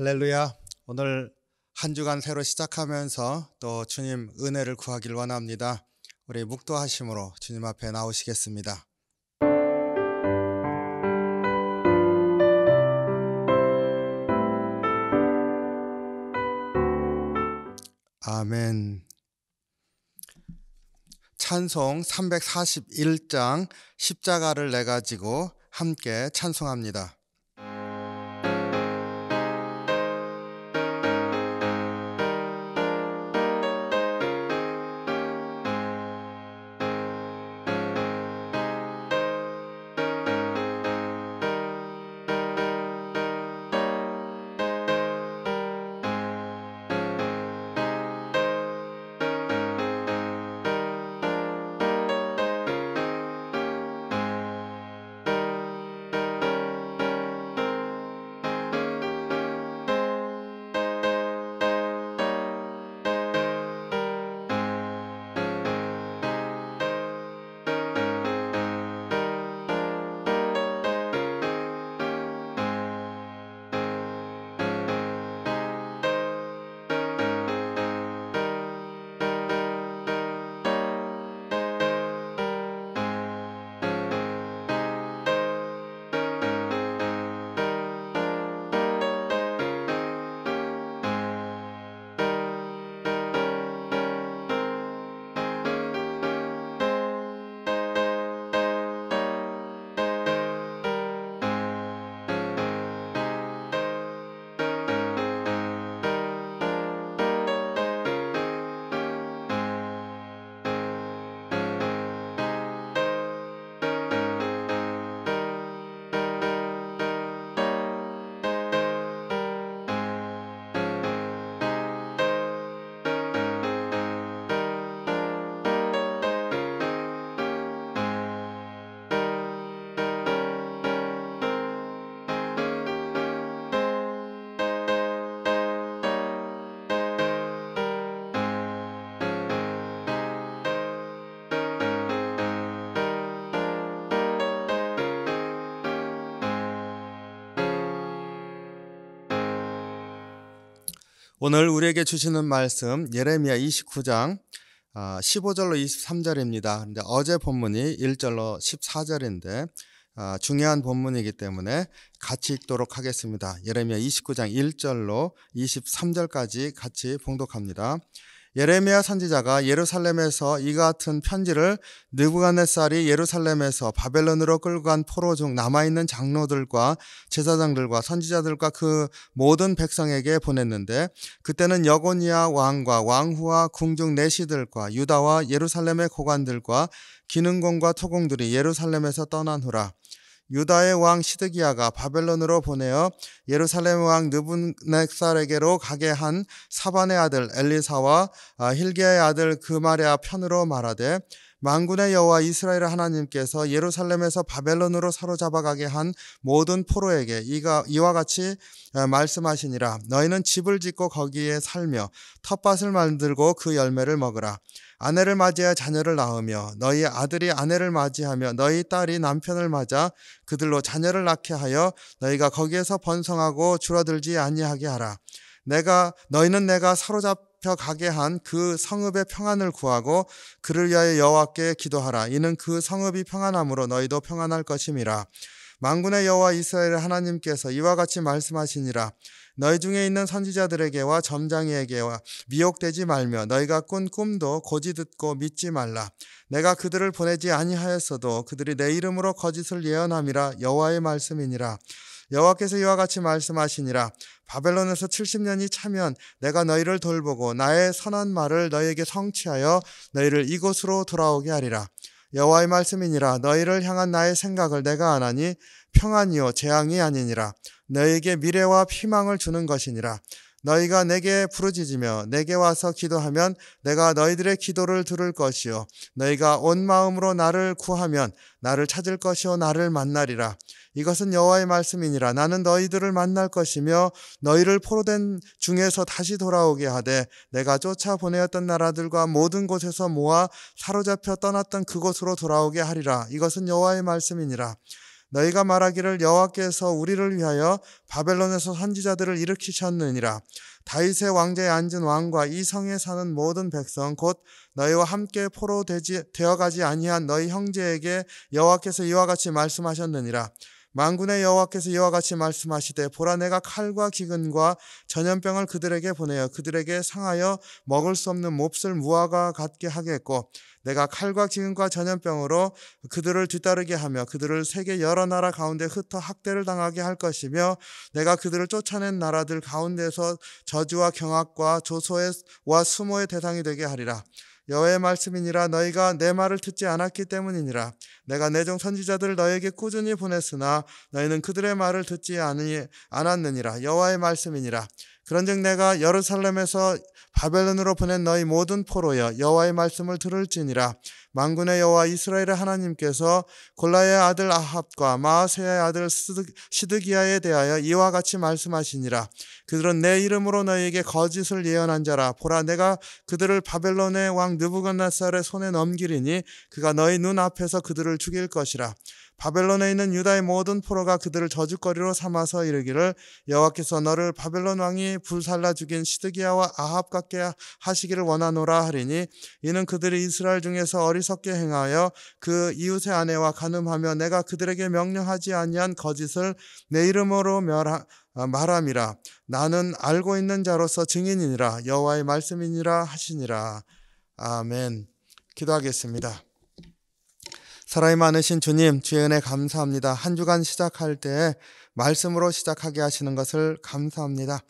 할렐루야. 오늘 한 주간 새로 시작하면서 또 주님 은혜를 구하길 원합니다. 우리 묵도하심으로 주님 앞에 나오시겠습니다. 아멘. 찬송 341장 십자가를 내 가지고 함께 찬송합니다. 오늘 우리에게 주시는 말씀 예레미야 29장 15절로 아, 23절입니다. 근데 어제 본문이 1절로 14절인데 아, 중요한 본문이기 때문에 같이 읽도록 하겠습니다. 예레미야 29장 1절로 23절까지 같이 봉독합니다. 예레미야 선지자가 예루살렘에서 이 같은 편지를 느부갓네살이 예루살렘에서 바벨론으로 끌고 간 포로 중 남아 있는 장로들과 제사장들과 선지자들과 그 모든 백성에게 보냈는데 그때는 여고니아 왕과 왕후와 궁중 내시들과 유다와 예루살렘의 고관들과 기능공과 토공들이 예루살렘에서 떠난 후라 유다의 왕 시드기야가 바벨론으로 보내어 예루살렘 왕 느부넥살에게로 가게 한 사반의 아들 엘리사와 아, 힐기야의 아들 그마아 편으로 말하되 만군의 여호와 이스라엘 하나님께서 예루살렘에서 바벨론으로 사로잡아 가게 한 모든 포로에게 이와 같이 아, 말씀하시니라 너희는 집을 짓고 거기에 살며 텃밭을 만들고 그 열매를 먹으라 아내를 맞이하여 자녀를 낳으며 너희 아들이 아내를 맞이하며 너희 딸이 남편을 맞아 그들로 자녀를 낳게 하여 너희가 거기에서 번성하고 줄어들지 아니하게 하라. 내가 너희는 내가 사로잡혀 가게 한 그 성읍의 평안을 구하고 그를 위하여 여호와께 기도하라. 이는 그 성읍이 평안함으로 너희도 평안할 것임이라. 만군의 여호와 이스라엘 하나님께서 이와 같이 말씀하시니라. 너희 중에 있는 선지자들에게와 점장이에게와 미혹되지 말며 너희가 꾼 꿈도 고지 듣고 믿지 말라. 내가 그들을 보내지 아니하였어도 그들이 내 이름으로 거짓을 예언함이라 여호와의 말씀이니라. 여호와께서 이와 같이 말씀하시니라 바벨론에서 70년이 차면 내가 너희를 돌보고 나의 선한 말을 너희에게 성취하여 너희를 이곳으로 돌아오게 하리라 여호와의 말씀이니라 너희를 향한 나의 생각을 내가 안하니 평안이요 재앙이 아니니라 너에게 미래와 희망을 주는 것이니라. 너희가 내게 부르짖으며 내게 와서 기도하면 내가 너희들의 기도를 들을 것이요 너희가 온 마음으로 나를 구하면 나를 찾을 것이요 나를 만나리라 이것은 여호와의 말씀이니라 나는 너희들을 만날 것이며 너희를 포로된 중에서 다시 돌아오게 하되 내가 쫓아 보내었던 나라들과 모든 곳에서 모아 사로잡혀 떠났던 그곳으로 돌아오게 하리라 이것은 여호와의 말씀이니라 너희가 말하기를 여호와께서 우리를 위하여 바벨론에서 선지자들을 일으키셨느니라 다윗의 왕좌에 앉은 왕과 이 성에 사는 모든 백성 곧 너희와 함께 포로 되어 가지 아니한 너희 형제에게 여호와께서 이와 같이 말씀하셨느니라 만군의 여호와께서 이와 같이 말씀하시되 보라 내가 칼과 기근과 전염병을 그들에게 보내어 그들에게 상하여 먹을 수 없는 몹쓸 무화과 같게 하겠고 내가 칼과 기근과 전염병으로 그들을 뒤따르게 하며 그들을 세계 여러 나라 가운데 흩어 학대를 당하게 할 것이며 내가 그들을 쫓아낸 나라들 가운데서 저주와 경악과 조소와 수모의 대상이 되게 하리라. 여호와의 말씀이니라 너희가 내 말을 듣지 않았기 때문이니라 내가 내 종 선지자들을 너에게 꾸준히 보냈으나 너희는 그들의 말을 듣지 않았느니라 여호와의 말씀이니라 그런즉 내가 예루살렘에서 바벨론으로 보낸 너희 모든 포로여 여호와의 말씀을 들을지니라 만군의 여호와 이스라엘의 하나님께서 골라의 아들 아합과 마세의 아들 시드기야에 대하여 이와 같이 말씀하시니라 그들은 내 이름으로 너희에게 거짓을 예언한 자라 보라 내가 그들을 바벨론의 왕 느부갓네살의 손에 넘기리니 그가 너희 눈앞에서 그들을 죽일 것이라 바벨론에 있는 유다의 모든 포로가 그들을 저주거리로 삼아서 이르기를 여호와께서 너를 바벨론 왕이 불살라 죽인 시드기야와 아합 같게 하시기를 원하노라 하리니 이는 그들이 이스라엘 중에서 어리 섭게 행하여 그 이웃의 아내와 가늠하며 내가 그들에게 명령하지 아니한 거짓을 내 이름으로 멸하, 어, 말함이라 나는 알고 있는 자로서 증인이니라 여호와의 말씀이니라 하시니라 아멘 기도하겠습니다. 사랑이 많으신 주님, 주의 은혜 감사합니다. 한 주간 시작할 때 말씀으로 시작하게 하시는 것을 감사합니다.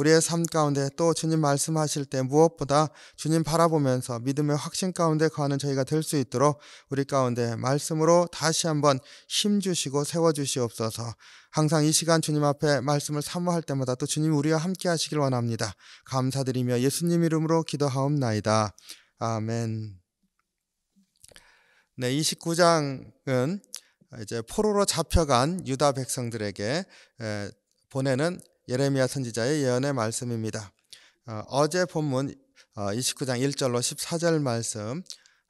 우리의 삶 가운데 또 주님 말씀하실 때 무엇보다 주님 바라보면서 믿음의 확신 가운데 거하는 저희가 될 수 있도록 우리 가운데 말씀으로 다시 한번 힘 주시고 세워 주시옵소서. 항상 이 시간 주님 앞에 말씀을 사모할 때마다 또 주님 우리와 함께 하시길 원합니다. 감사드리며 예수님 이름으로 기도하옵나이다. 아멘. 네, 29장은 이제 포로로 잡혀간 유다 백성들에게 보내는 예레미야 선지자의 예언의 말씀입니다. 어, 어제 본문 29장 1절로 14절 말씀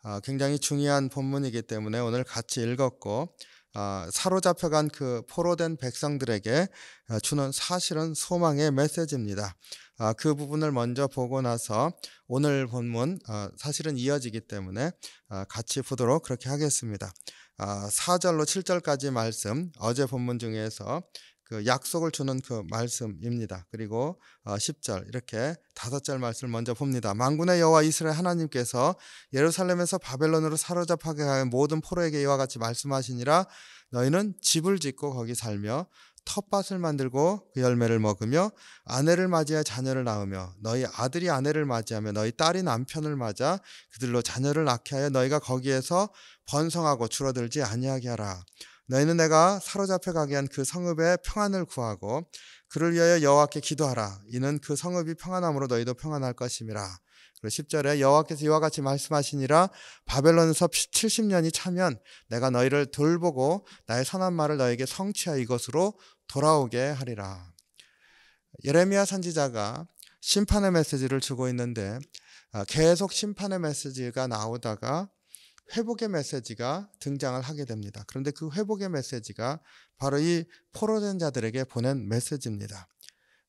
어, 굉장히 중요한 본문이기 때문에 오늘 같이 읽었고 어, 사로잡혀간 그 포로된 백성들에게 주는 사실은 소망의 메시지입니다. 그 부분을 먼저 보고 나서 오늘 본문 사실은 이어지기 때문에 같이 보도록 그렇게 하겠습니다. 4절로 7절까지 말씀 어제 본문 중에서 그 약속을 주는 그 말씀입니다. 그리고 10절 어, 이렇게 다섯 절 말씀을 먼저 봅니다. 만군의 여호와 이스라엘 하나님께서 예루살렘에서 바벨론으로 사로잡하게 하는 모든 포로에게 이와 같이 말씀하시니라 너희는 집을 짓고 거기 살며 텃밭을 만들고 그 열매를 먹으며 아내를 맞이하 자녀를 낳으며 너희 아들이 아내를 맞이하며 너희 딸이 남편을 맞아 그들로 자녀를 낳게 하여 너희가 거기에서 번성하고 줄어들지 아니하게 하라. 너희는 내가 사로잡혀 가게 한 그 성읍의 평안을 구하고 그를 위하여 여호와께 기도하라. 이는 그 성읍이 평안함으로 너희도 평안할 것임이라. 그리고 10절에 여호와께서 이와 같이 말씀하시니라 바벨론에서 70년이 차면 내가 너희를 돌보고 나의 선한 말을 너에게 희 성취하 여 이것으로 돌아오게 하리라. 예레미야 선지자가 심판의 메시지를 주고 있는데 아, 계속 심판의 메시지가 나오다가 회복의 메시지가 등장을 하게 됩니다. 그런데 그 회복의 메시지가 바로 이 포로된 자들에게 보낸 메시지입니다.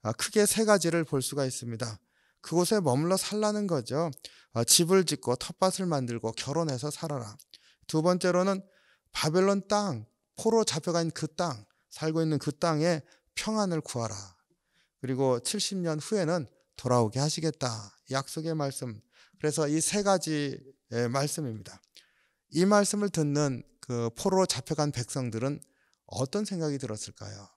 아, 크게 세 가지를 볼 수가 있습니다. 그곳에 머물러 살라는 거죠. 아, 집을 짓고 텃밭을 만들고 결혼해서 살아라. 두 번째로는 바벨론 땅, 포로 잡혀간 그 땅, 살고 있는 그 땅에 평안을 구하라. 그리고 70년 후에는 돌아오게 하시겠다. 약속의 말씀. 그래서 이 세 가지 의 말씀입니다. 이 말씀을 듣는 그 포로로 잡혀간 백성들은 어떤 생각이 들었을까요?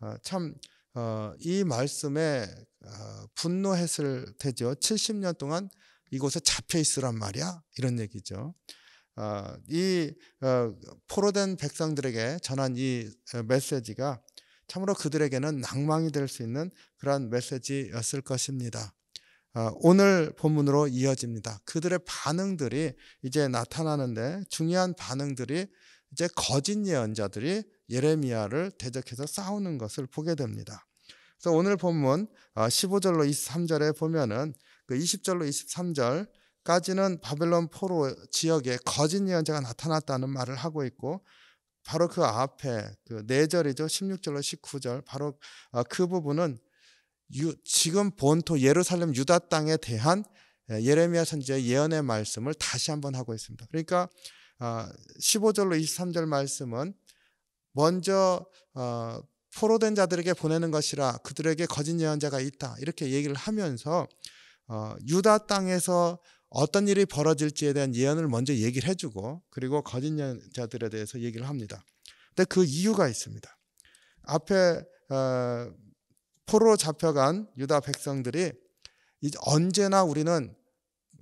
어, 참, 어, 이 말씀에 어, 분노했을 테죠. 70년 동안 이곳에 잡혀 있으란 말이야. 이런 얘기죠. 어, 이 어, 포로된 백성들에게 전한 이 어, 메시지가 참으로 그들에게는 낭망이 될 수 있는 그러한 메시지였을 것입니다. 어, 오늘 본문으로 이어집니다. 그들의 반응들이 이제 나타나는데 중요한 반응들이 이제 거짓 예언자들이 예레미야를 대적해서 싸우는 것을 보게 됩니다. 그래서 오늘 본문 15절로 어, 23절에 보면은 그 20절로 23절 까지는 바벨론 포로 지역에 거짓 예언자가 나타났다는 말을 하고 있고 바로 그 앞에 그 4절이죠. 16절로 19절 바로 어, 그 부분은 유, 지금 본토 예루살렘 유다 땅에 대한 예, 예레미야 선지의 예언의 말씀을 다시 한번 하고 있습니다. 그러니까 15절로 아, 23절 말씀은 먼저 어, 포로된 자들에게 보내는 것이라 그들에게 거짓 예언자가 있다 이렇게 얘기를 하면서 어, 유다 땅에서 어떤 일이 벌어질지에 대한 예언을 먼저 얘기를 해주고 그리고 거짓 예언자들에 대해서 얘기를 합니다. 근데 그 이유가 있습니다. 앞에 어, 포로로 잡혀간 유다 백성들이 언제나 우리는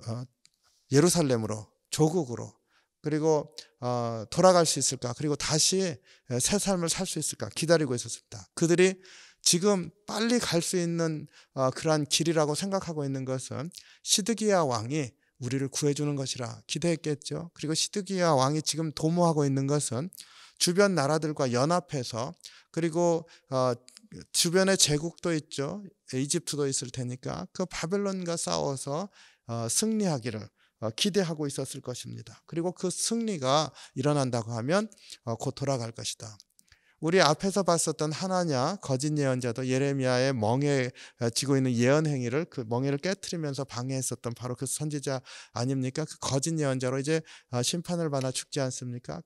어, 예루살렘으로 조국으로 그리고 어, 돌아갈 수 있을까 그리고 다시 새 삶을 살 수 있을까 기다리고 있었습니다. 그들이 지금 빨리 갈 수 있는 어, 그러한 길이라고 생각하고 있는 것은 시드기야 왕이 우리를 구해주는 것이라 기대했겠죠. 그리고 시드기야 왕이 지금 도모하고 있는 것은 주변 나라들과 연합해서 그리고 주변에 제국도 있죠. 이집트도 있을 테니까 그 바벨론과 싸워서 어, 승리하기를 어, 기대하고 있었을 것입니다. 그리고 그 승리가 일어난다고 하면 어, 곧 돌아갈 것이다. 우리 앞에서 봤었던 하나냐 거짓 예언자도 예레미야의 멍에 지고 있는 예언 행위를 그 멍에를 깨뜨리면서 방해했었던 바로 그 선지자 아닙니까? 그 거짓 예언자로 이제 심판을 받아 죽지 않습니까?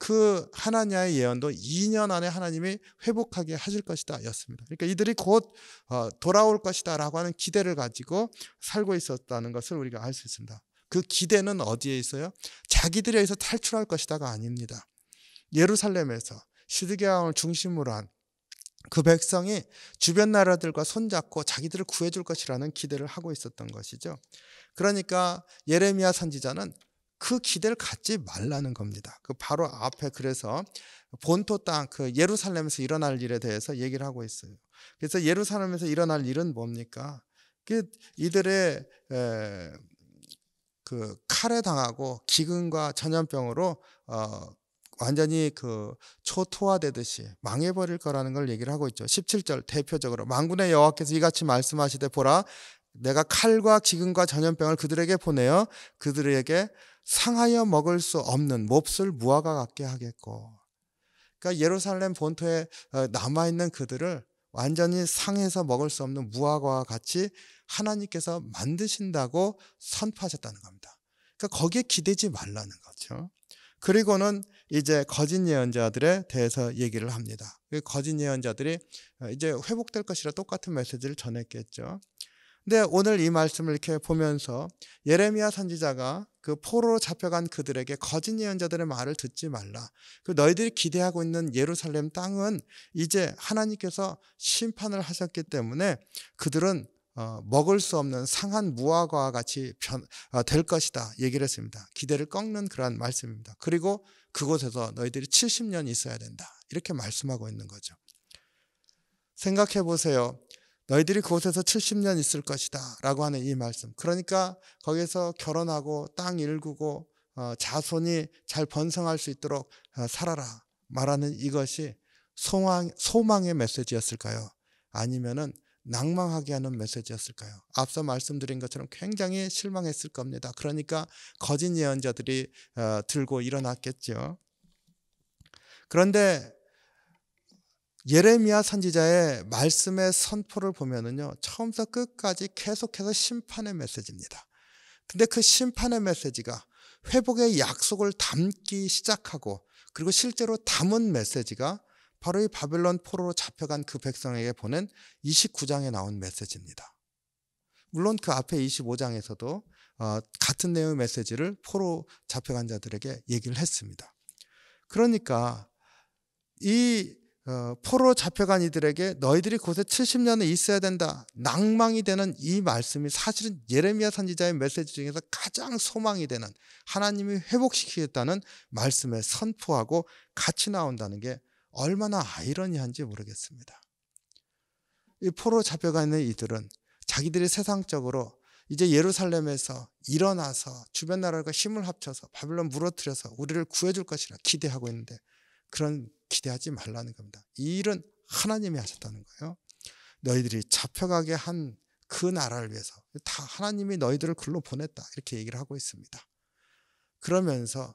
그 하나냐의 예언도 2년 안에 하나님이 회복하게 하실 것이다 였습니다. 그러니까 이들이 곧 어, 돌아올 것이다 라고 하는 기대를 가지고 살고 있었다는 것을 우리가 알 수 있습니다. 그 기대는 어디에 있어요? 자기들에서 탈출할 것이다가 아닙니다. 예루살렘에서 시드기왕을 중심으로 한 그 백성이 주변 나라들과 손잡고 자기들을 구해줄 것이라는 기대를 하고 있었던 것이죠. 그러니까 예레미야 선지자는 그 기대를 갖지 말라는 겁니다. 그 바로 앞에 그래서 본토 땅, 그 예루살렘에서 일어날 일에 대해서 얘기를 하고 있어요. 그래서 예루살렘에서 일어날 일은 뭡니까? 그 이들의 그 칼에 당하고 기근과 전염병으로 어, 완전히 그 초토화되듯이 망해버릴 거라는 걸 얘기를 하고 있죠. 17절 대표적으로 망군의 여호와께서 이같이 말씀하시되 보라 내가 칼과 기근과 전염병을 그들에게 보내어 그들에게 상하여 먹을 수 없는 몹쓸 무화과 같게 하겠고 그러니까 예루살렘 본토에 어, 남아 있는 그들을 완전히 상해서 먹을 수 없는 무화과와 같이 하나님께서 만드신다고 선포하셨다는 겁니다. 그러니까 거기에 기대지 말라는 거죠. 그리고는 이제 거짓 예언자들에 대해서 얘기를 합니다. 그 거짓 예언자들이 어, 이제 회복될 것이라 똑같은 메시지를 전했겠죠. 근데 오늘 이 말씀을 이렇게 보면서 예레미야 선지자가 그 포로로 잡혀간 그들에게 거짓 예언자들의 말을 듣지 말라. 그 너희들이 기대하고 있는 예루살렘 땅은 이제 하나님께서 심판을 하셨기 때문에 그들은 어, 먹을 수 없는 상한 무화과와 같이 변, 어, 될 것이다 얘기를 했습니다. 기대를 꺾는 그러한 말씀입니다. 그리고 그곳에서 너희들이 70년 있어야 된다 이렇게 말씀하고 있는 거죠. 생각해 보세요. 너희들이 그곳에서 70년 있을 것이다. 라고 하는 이 말씀. 그러니까 거기서 결혼하고 땅 일구고 어, 자손이 잘 번성할 수 있도록 어, 살아라. 말하는 이것이 소망, 소망의 메시지였을까요? 아니면은 낭망하게 하는 메시지였을까요? 앞서 말씀드린 것처럼 굉장히 실망했을 겁니다. 그러니까 거짓 예언자들이 어, 들고 일어났겠죠. 그런데 예레미야 선지자의 말씀의 선포를 보면은요. 처음부터 끝까지 계속해서 심판의 메시지입니다. 근데 그 심판의 메시지가 회복의 약속을 담기 시작하고 그리고 실제로 담은 메시지가 바로 이 바벨론 포로로 잡혀간 그 백성에게 보낸 29장에 나온 메시지입니다. 물론 그 앞에 25장에서도 어, 같은 내용의 메시지를 포로 잡혀간 자들에게 얘기를 했습니다. 그러니까 이 어, 포로 잡혀간 이들에게 너희들이 곳에 70년에 있어야 된다. 낭망이 되는 이 말씀이 사실은 예레미야 선지자의 메시지 중에서 가장 소망이 되는 하나님이 회복시키겠다는 말씀에 선포하고 같이 나온다는 게 얼마나 아이러니한지 모르겠습니다. 이 포로 잡혀가는 있 이들은 자기들이 세상적으로 이제 예루살렘에서 일어나서 주변 나라가 힘을 합쳐서 바벨론 무너뜨려서 우리를 구해줄 것이라 기대하고 있는데 그런 기대하지 말라는 겁니다. 이 일은 하나님이 하셨다는 거예요. 너희들이 잡혀가게 한 그 나라를 위해서 다 하나님이 너희들을 글로 보냈다. 이렇게 얘기를 하고 있습니다. 그러면서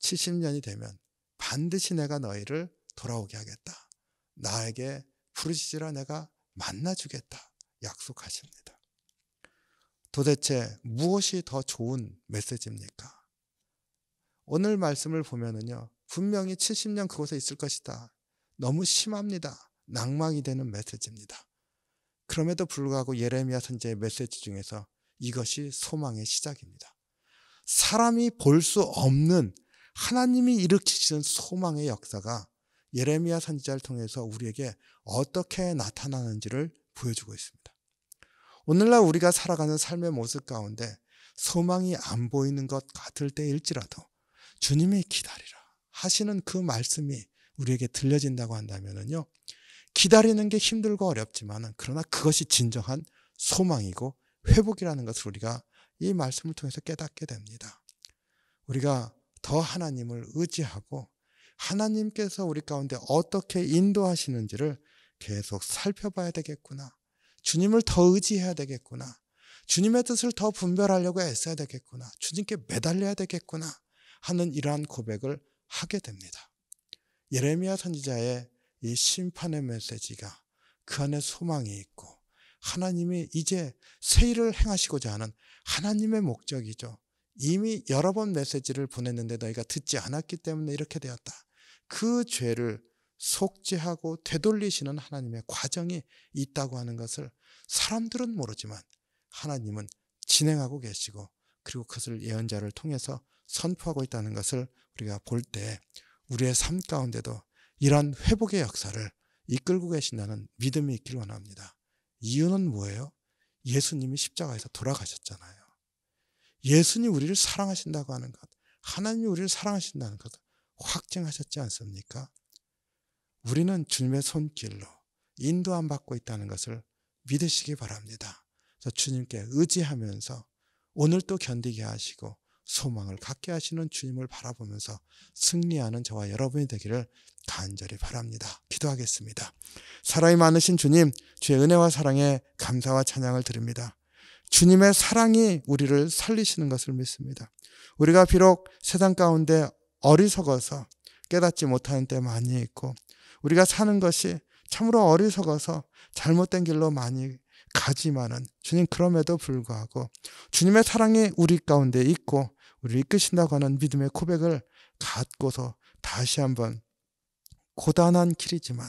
70년이 되면 반드시 내가 너희를 돌아오게 하겠다. 나에게 부르시지라 내가 만나 주겠다. 약속하십니다. 도대체 무엇이 더 좋은 메시지입니까? 오늘 말씀을 보면은요. 분명히 70년 그곳에 있을 것이다. 너무 심합니다. 낭망이 되는 메시지입니다. 그럼에도 불구하고 예레미야 선지의 메시지 중에서 이것이 소망의 시작입니다. 사람이 볼 수 없는 하나님이 일으키시는 소망의 역사가 예레미야 선지자를 통해서 우리에게 어떻게 나타나는지를 보여주고 있습니다. 오늘날 우리가 살아가는 삶의 모습 가운데 소망이 안 보이는 것 같을 때일지라도 주님의 기다리라. 하시는 그 말씀이 우리에게 들려진다고 한다면요 기다리는 게 힘들고 어렵지만 그러나 그것이 진정한 소망이고 회복이라는 것을 우리가 이 말씀을 통해서 깨닫게 됩니다. 우리가 더 하나님을 의지하고 하나님께서 우리 가운데 어떻게 인도하시는지를 계속 살펴봐야 되겠구나. 주님을 더 의지해야 되겠구나. 주님의 뜻을 더 분별하려고 애써야 되겠구나. 주님께 매달려야 되겠구나. 하는 이러한 고백을 하게 됩니다. 예레미야 선지자의 이 심판의 메시지가 그 안에 소망이 있고 하나님이 이제 새 일을 행하시고자 하는 하나님의 목적이죠. 이미 여러 번 메시지를 보냈는데 너희가 듣지 않았기 때문에 이렇게 되었다. 그 죄를 속죄하고 되돌리시는 하나님의 과정이 있다고 하는 것을 사람들은 모르지만 하나님은 진행하고 계시고 그리고 그것을 예언자를 통해서 선포하고 있다는 것을 우리가 볼 때 우리의 삶 가운데도 이러한 회복의 역사를 이끌고 계신다는 믿음이 있길 원합니다. 이유는 뭐예요? 예수님이 십자가에서 돌아가셨잖아요. 예수님 이 우리를 사랑하신다고 하는 것, 하나님이 우리를 사랑하신다는 것을 확증하셨지 않습니까? 우리는 주님의 손길로 인도함 받고 있다는 것을 믿으시기 바랍니다. 그래서 주님께 의지하면서 오늘도 견디게 하시고 소망을 갖게 하시는 주님을 바라보면서 승리하는 저와 여러분이 되기를 간절히 바랍니다. 기도하겠습니다. 사랑이 많으신 주님, 주의 은혜와 사랑에 감사와 찬양을 드립니다. 주님의 사랑이 우리를 살리시는 것을 믿습니다. 우리가 비록 세상 가운데 어리석어서 깨닫지 못하는 때 많이 있고, 우리가 사는 것이 참으로 어리석어서 잘못된 길로 많이 가지만은 주님 그럼에도 불구하고 주님의 사랑이 우리 가운데 있고 우리를 이끄신다고 하는 믿음의 고백을 갖고서 다시 한번 고단한 길이지만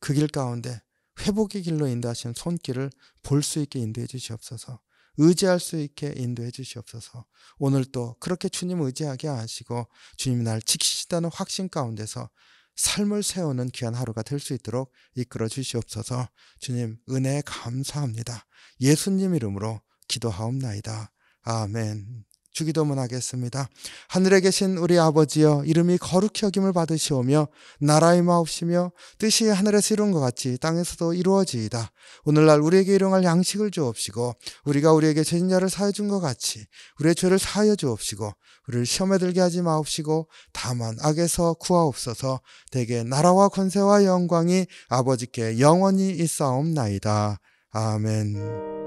그 길 가운데 회복의 길로 인도하시는 손길을 볼 수 있게 인도해 주시옵소서. 의지할 수 있게 인도해 주시옵소서. 오늘 또 그렇게 주님 의지하게 하시고 주님이 날 지키시다는 확신 가운데서 삶을 세우는 귀한 하루가 될 수 있도록 이끌어 주시옵소서. 주님 은혜 감사합니다. 예수님 이름으로 기도하옵나이다. 아멘. 주기도문 하겠습니다. 하늘에 계신 우리 아버지여 이름이 거룩히 여김을 받으시오며 나라의 마옵시며 뜻이 하늘에서 이룬 것 같이 땅에서도 이루어지이다. 오늘날 우리에게 일용할 양식을 주옵시고 우리가 우리에게 죄인자를 사해 준것 같이 우리의 죄를 사여 주옵시고 우리를 시험에 들게 하지 마옵시고 다만 악에서 구하옵소서 대개 나라와 권세와 영광이 아버지께 영원히 있사옵나이다. 아멘.